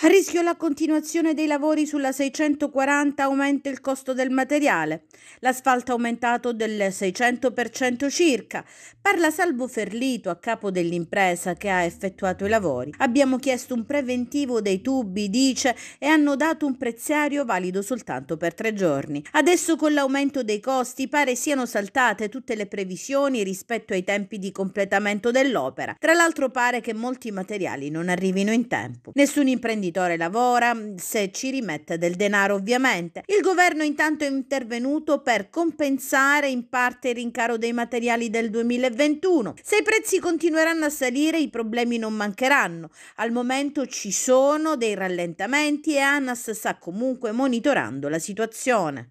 A rischio la continuazione dei lavori sulla 640 aumenta il costo del materiale. L'asfalto aumentato del 600% circa. Parla Salvo Ferlito a capo dell'impresa che ha effettuato i lavori. Abbiamo chiesto un preventivo dei tubi, dice, e hanno dato un preziario valido soltanto per tre giorni. Adesso con l'aumento dei costi pare siano saltate tutte le previsioni rispetto ai tempi di completamento dell'opera. Tra l'altro pare che molti materiali non arrivino in tempo. Nessun imprenditore imprenditore lavora, mm, se ci rimette del denaro ovviamente. Il governo intanto è intervenuto per compensare in parte il rincaro dei materiali del 2021. Se i prezzi continueranno a salire i problemi non mancheranno. Al momento ci sono dei rallentamenti e ANAS sta comunque monitorando la situazione.